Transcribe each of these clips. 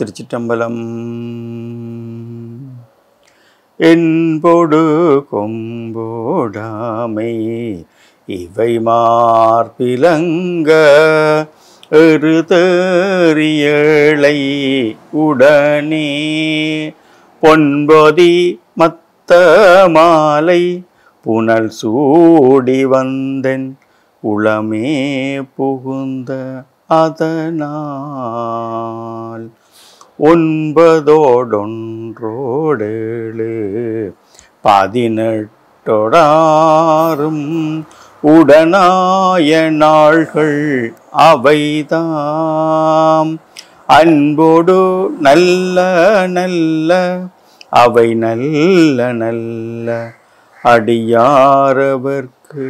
திருச்சிட்டம்பலம் என்போடு கொம்போடாமை இவை மார்பிலங்க எருதறியளை உடனே பொன்பொதி மத்த மாலை புனல் சூடி வந்தன் உளமே புகுந்த அதனால் ഒൻപതോടൊൻറോടേഴ് பதினெட்டொடாரும் உடனாய நாள்கள் அவைதாம் அன்போடு நல்ல நல்ல அவை நல்ல நல்ல அடியாரவர்க்கு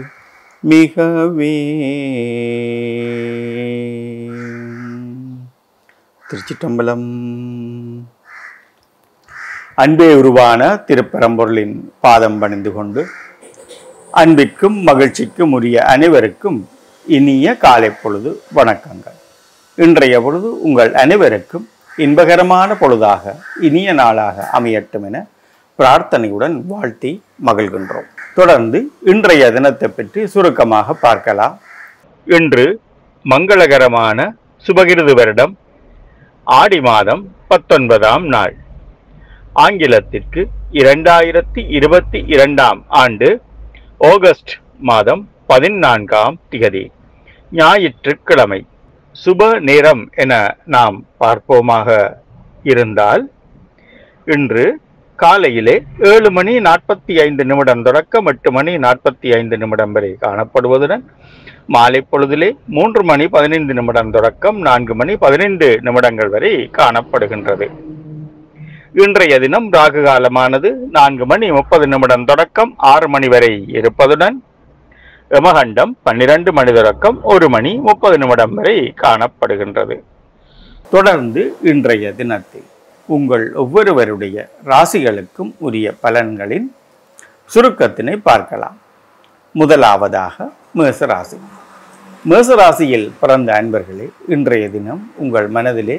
மிகவே திருச்சிட்டம்பலம் அன்பே உருவான திருப்பரம்பொருளின் பாதம் பணிந்து கொண்டு அன்பிற்கும் மகிழ்ச்சிக்கும் உரிய அனைவருக்கும் இனிய காலை பொழுது வணக்கங்கள் இன்றைய பொழுது உங்கள் அனைவருக்கும் இன்பகரமான பொழுதாக இனிய நாளாக அமையட்டும் என பிரார்த்தனையுடன் வாழ்த்தி மகிழ்கின்றோம் தொடர்ந்து இன்றைய தினத்தை பற்றி சுருக்கமாக பார்க்கலாம் இன்று மங்களகரமான சுபகிருது வருடம் ஆடி மாதம் பத்தொன்பதாம் நாள் ஆங்கிலத்திற்கு இரண்டாயிரத்தி இருபத்தி இரண்டாம் ஆண்டு ஆகஸ்ட் மாதம் பதினான்காம் திகதி ஞாயிற்றுக்கிழமை சுப நேரம் என நாம் பார்ப்போமாக இருந்தால் இன்று காலையிலே ஏழு மணி நாற்பத்தி ஐந்து நிமிடம் தொடக்கம் எட்டு மணி நாற்பத்தி ஐந்து நிமிடம் வரை காணப்படுவதுடன் மாலை பொழுதிலே மூன்று மணி பதினைந்து நிமிடம் தொடக்கம் நான்கு மணி பதினைந்து நிமிடங்கள் வரை காணப்படுகின்றது இன்றைய தினம் ராகு காலமானது நான்கு மணி முப்பது நிமிடம் தொடக்கம் ஆறு மணி வரை இருப்பதுடன் யமகண்டம் பன்னிரண்டு மணி தொடக்கம் ஒரு மணி முப்பது நிமிடம் வரை காணப்படுகின்றது தொடர்ந்து இன்றைய தினத்தில் உங்கள் ஒவ்வொருவருடைய ராசிகளுக்கும் உரிய பலன்களின் சுருக்கத்தினை பார்க்கலாம் முதலாவதாக மேசராசி மேசராசியில் பிறந்த அன்பர்களே இன்றைய தினம் உங்கள் மனதிலே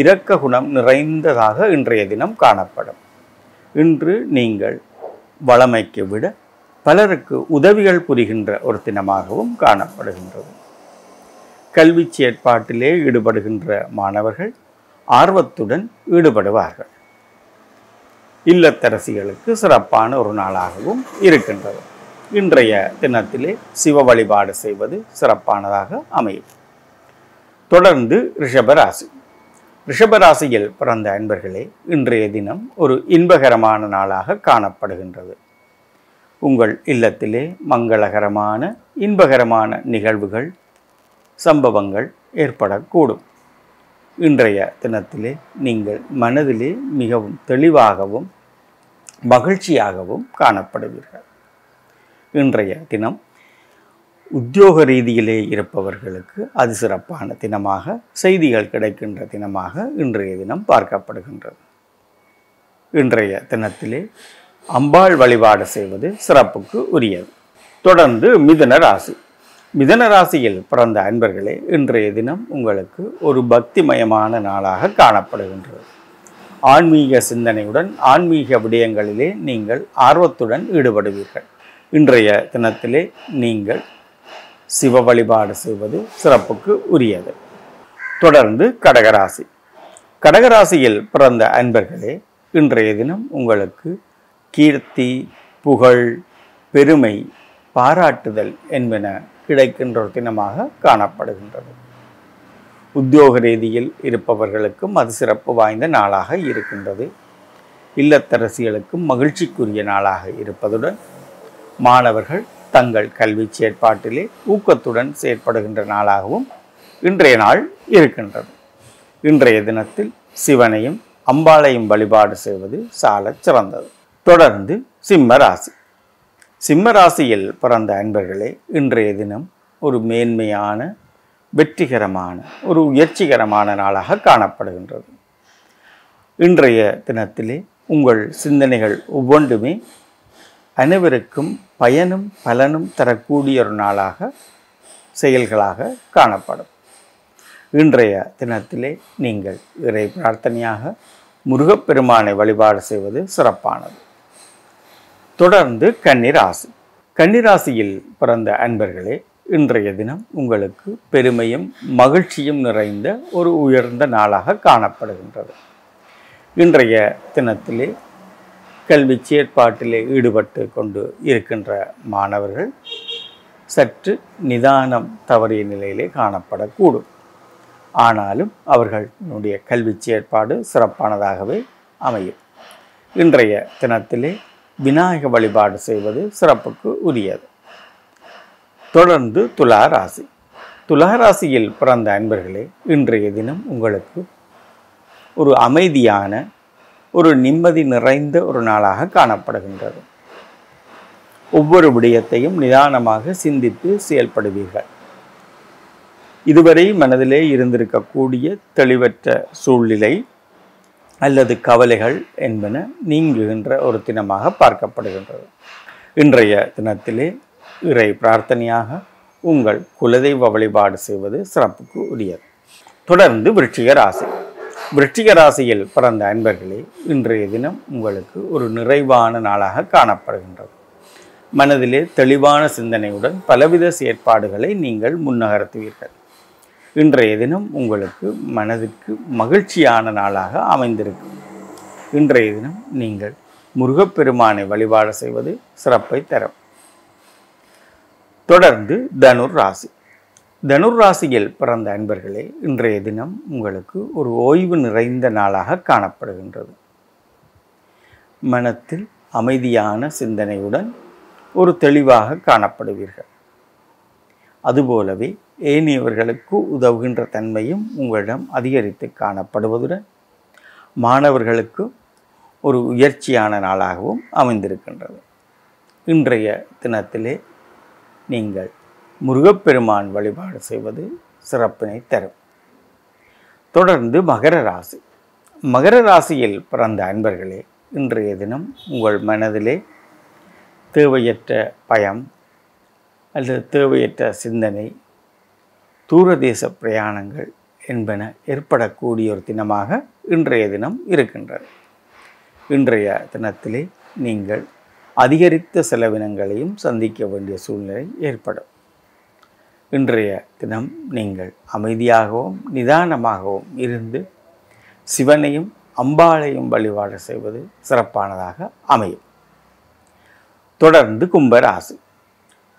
இரக்க குணம் நிறைந்ததாக இன்றைய தினம் காணப்படும் இன்று நீங்கள் வளமைக்கு விட பலருக்கு உதவிகள் புரிகின்ற ஒரு தினமாகவும் காணப்படுகின்றது கல்வி செயற்பாட்டிலே ஈடுபடுகின்ற மாணவர்கள் ஆர்வத்துடன் ஈடுபடுவார்கள் இல்லத்தரசிகளுக்கு சிறப்பான ஒரு நாளாகவும் இருக்கின்றது இன்றைய தினத்திலே சிவ வழிபாடு செய்வது சிறப்பானதாக அமையும் தொடர்ந்து ரிஷபராசி ரிஷபராசியில் பிறந்த அன்பர்களே இன்றைய தினம் ஒரு இன்பகரமான நாளாக காணப்படுகின்றது உங்கள் இல்லத்திலே மங்களகரமான இன்பகரமான நிகழ்வுகள் சம்பவங்கள் ஏற்படக்கூடும் இன்றைய தினத்திலே நீங்கள் மனதிலே மிகவும் தெளிவாகவும் மகிழ்ச்சியாகவும் காணப்படுவீர்கள் இன்றைய தினம் உத்தியோக ரீதியிலே இருப்பவர்களுக்கு அது சிறப்பான தினமாக செய்திகள் கிடைக்கின்ற தினமாக இன்றைய தினம் பார்க்கப்படுகின்றது இன்றைய தினத்திலே அம்பாள் வழிபாடு செய்வது சிறப்புக்கு உரியது தொடர்ந்து மிதுன ராசி மிதன ராசியில் பிறந்த அன்பர்களே இன்றைய தினம் உங்களுக்கு ஒரு பக்திமயமான நாளாக காணப்படுகின்றது ஆன்மீக சிந்தனையுடன் ஆன்மீக விடயங்களிலே நீங்கள் ஆர்வத்துடன் ஈடுபடுவீர்கள் இன்றைய தினத்திலே நீங்கள் சிவ வழிபாடு செய்வது சிறப்புக்கு உரியது தொடர்ந்து கடகராசி கடகராசியில் பிறந்த அன்பர்களே இன்றைய தினம் உங்களுக்கு கீர்த்தி புகழ் பெருமை பாராட்டுதல் என்பன கிடைக்கின்ற ஒரு தினமாக காணப்படுகின்றது உத்தியோக ரீதியில் இருப்பவர்களுக்கும் அது சிறப்பு வாய்ந்த நாளாக இருக்கின்றது இல்லத்தரசிகளுக்கும் மகிழ்ச்சிக்குரிய நாளாக இருப்பதுடன் மாணவர்கள் தங்கள் கல்வி செயற்பாட்டிலே ஊக்கத்துடன் செயற்படுகின்ற நாளாகவும் இன்றைய நாள் இருக்கின்றது இன்றைய தினத்தில் சிவனையும் அம்பாளையும் வழிபாடு செய்வது சால சிறந்தது தொடர்ந்து சிம்ம ராசி சிம்ம ராசியில் பிறந்த அன்பர்களே இன்றைய தினம் ஒரு மேன்மையான வெற்றிகரமான ஒரு உயர்ச்சிகரமான நாளாக காணப்படுகின்றது இன்றைய தினத்திலே உங்கள் சிந்தனைகள் ஒவ்வொன்றுமே அனைவருக்கும் பயனும் பலனும் தரக்கூடிய ஒரு நாளாக செயல்களாக காணப்படும் இன்றைய தினத்திலே நீங்கள் இறை பிரார்த்தனையாக முருகப்பெருமானை வழிபாடு செய்வது சிறப்பானது தொடர்ந்து கன்னிராசி கன்னிராசியில் பிறந்த அன்பர்களே இன்றைய தினம் உங்களுக்கு பெருமையும் மகிழ்ச்சியும் நிறைந்த ஒரு உயர்ந்த நாளாக காணப்படுகின்றது இன்றைய தினத்திலே கல்வி செயற்பாட்டிலே ஈடுபட்டு கொண்டு இருக்கின்ற மாணவர்கள் சற்று நிதானம் தவறிய நிலையிலே காணப்படக்கூடும் ஆனாலும் அவர்களுடைய கல்வி செயற்பாடு சிறப்பானதாகவே அமையும் இன்றைய தினத்திலே விநாயக வழிபாடு செய்வது சிறப்புக்கு உரியது தொடர்ந்து துலா ராசி துலா ராசியில் பிறந்த அன்பர்களே இன்றைய தினம் உங்களுக்கு ஒரு அமைதியான ஒரு நிம்மதி நிறைந்த ஒரு நாளாக காணப்படுகின்றது ஒவ்வொரு விடயத்தையும் நிதானமாக சிந்தித்து செயல்படுவீர்கள் இதுவரை மனதிலே இருந்திருக்கக்கூடிய தெளிவற்ற சூழ்நிலை அல்லது கவலைகள் என்பன நீங்குகின்ற ஒரு தினமாக பார்க்கப்படுகின்றது இன்றைய தினத்திலே இறை பிரார்த்தனையாக உங்கள் குலதெய்வ வழிபாடு செய்வது சிறப்புக்கு உரியது தொடர்ந்து விருட்சிக ராசி விருட்சிக ராசியில் பிறந்த அன்பர்களே இன்றைய தினம் உங்களுக்கு ஒரு நிறைவான நாளாக காணப்படுகின்றது மனதிலே தெளிவான சிந்தனையுடன் பலவித செயற்பாடுகளை நீங்கள் முன்னகர்த்துவீர்கள் இன்றைய தினம் உங்களுக்கு மனதிற்கு மகிழ்ச்சியான நாளாக அமைந்திருக்கும் இன்றைய தினம் நீங்கள் முருகப்பெருமானை வழிபாடு செய்வது சிறப்பை தரும் தொடர்ந்து தனுர் ராசி தனுர் ராசியில் பிறந்த அன்பர்களே இன்றைய தினம் உங்களுக்கு ஒரு ஓய்வு நிறைந்த நாளாக காணப்படுகின்றது மனத்தில் அமைதியான சிந்தனையுடன் ஒரு தெளிவாக காணப்படுவீர்கள் அதுபோலவே ஏனையவர்களுக்கு உதவுகின்ற தன்மையும் உங்களிடம் அதிகரித்து காணப்படுவதுடன் மாணவர்களுக்கு ஒரு உயர்ச்சியான நாளாகவும் அமைந்திருக்கின்றது இன்றைய தினத்திலே நீங்கள் முருகப்பெருமான் வழிபாடு செய்வது சிறப்பினை தரும் தொடர்ந்து மகர ராசி மகர ராசியில் பிறந்த அன்பர்களே இன்றைய தினம் உங்கள் மனதிலே தேவையற்ற பயம் அல்லது தேவையற்ற சிந்தனை தூரதேச பிரயாணங்கள் என்பன ஏற்படக்கூடிய ஒரு தினமாக இன்றைய தினம் இருக்கின்றது இன்றைய தினத்திலே நீங்கள் அதிகரித்த செலவினங்களையும் சந்திக்க வேண்டிய சூழ்நிலை ஏற்படும் இன்றைய தினம் நீங்கள் அமைதியாகவும் நிதானமாகவும் இருந்து சிவனையும் அம்பாளையும் வழிபாடு செய்வது சிறப்பானதாக அமையும் தொடர்ந்து கும்பராசி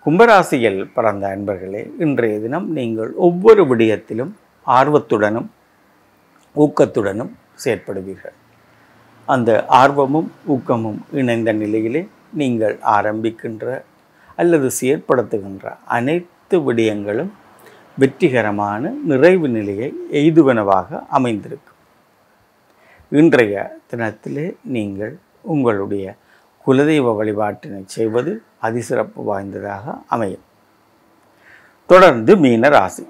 கும்பராசியில் பிறந்த அன்பர்களே இன்றைய தினம் நீங்கள் ஒவ்வொரு விடயத்திலும் ஆர்வத்துடனும் ஊக்கத்துடனும் செயற்படுவீர்கள் அந்த ஆர்வமும் ஊக்கமும் இணைந்த நிலையிலே நீங்கள் ஆரம்பிக்கின்ற அல்லது செயற்படுத்துகின்ற அனைத்து விடயங்களும் வெற்றிகரமான நிறைவு நிலையை எய்துவனவாக அமைந்திருக்கும் இன்றைய தினத்திலே நீங்கள் உங்களுடைய குலதெய்வ வழிபாட்டினை செய்வது அதிசிறப்பு வாய்ந்ததாக அமையும் தொடர்ந்து மீன ராசி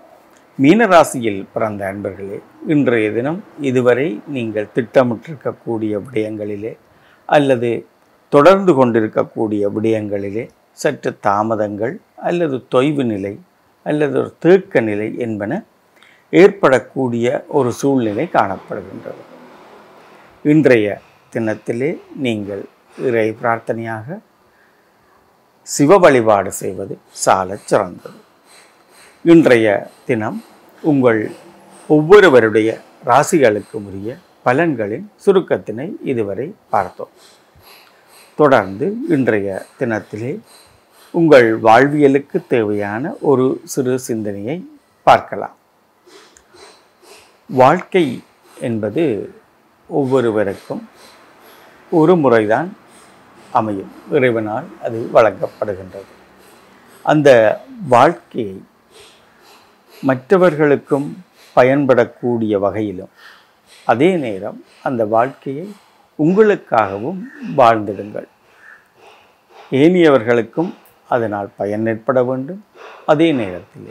மீன ராசியில் பிறந்த அன்பர்களே இன்றைய தினம் இதுவரை நீங்கள் திட்டமிட்டிருக்கக்கூடிய விடயங்களிலே அல்லது தொடர்ந்து கொண்டிருக்கக்கூடிய விடயங்களிலே சற்று தாமதங்கள் அல்லது தொய்வு நிலை அல்லது ஒரு தேக்க நிலை என்பன ஏற்படக்கூடிய ஒரு சூழ்நிலை காணப்படுகின்றது இன்றைய தினத்திலே நீங்கள் இறை பிரார்த்தனையாக சிவ வழிபாடு செய்வது சால சிறந்தது இன்றைய தினம் உங்கள் ஒவ்வொருவருடைய ராசிகளுக்கு உரிய பலன்களின் சுருக்கத்தினை இதுவரை பார்த்தோம் தொடர்ந்து இன்றைய தினத்திலே உங்கள் வாழ்வியலுக்கு தேவையான ஒரு சிறு சிந்தனையை பார்க்கலாம் வாழ்க்கை என்பது ஒவ்வொருவருக்கும் ஒரு முறைதான் அமையும் இறைவனால் அது வழங்கப்படுகின்றது அந்த வாழ்க்கையை மற்றவர்களுக்கும் பயன்படக்கூடிய வகையிலும் அதே நேரம் அந்த வாழ்க்கையை உங்களுக்காகவும் வாழ்ந்திடுங்கள் ஏனியவர்களுக்கும் அதனால் பயன் ஏற்பட வேண்டும் அதே நேரத்தில்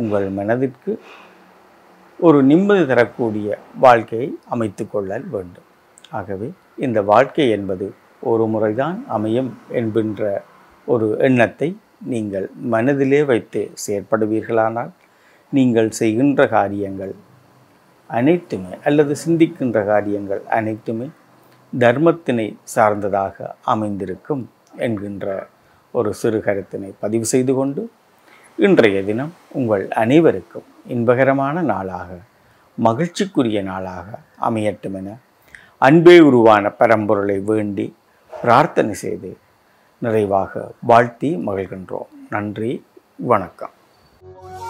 உங்கள் மனதிற்கு ஒரு நிம்மதி தரக்கூடிய வாழ்க்கையை அமைத்து கொள்ளல் வேண்டும் ஆகவே இந்த வாழ்க்கை என்பது ஒரு முறைதான் அமையும் என்கின்ற ஒரு எண்ணத்தை நீங்கள் மனதிலே வைத்து செயற்படுவீர்களானால் நீங்கள் செய்கின்ற காரியங்கள் அனைத்துமே அல்லது சிந்திக்கின்ற காரியங்கள் அனைத்துமே தர்மத்தினை சார்ந்ததாக அமைந்திருக்கும் என்கின்ற ஒரு சிறு கருத்தினை பதிவு செய்து கொண்டு இன்றைய தினம் உங்கள் அனைவருக்கும் இன்பகரமான நாளாக மகிழ்ச்சிக்குரிய நாளாக அமையட்டும் என அன்பே உருவான பரம்பொருளை வேண்டி பிரார்த்தனை செய்து நிறைவாக வாழ்த்தி மகிழ்கின்றோம் நன்றி வணக்கம்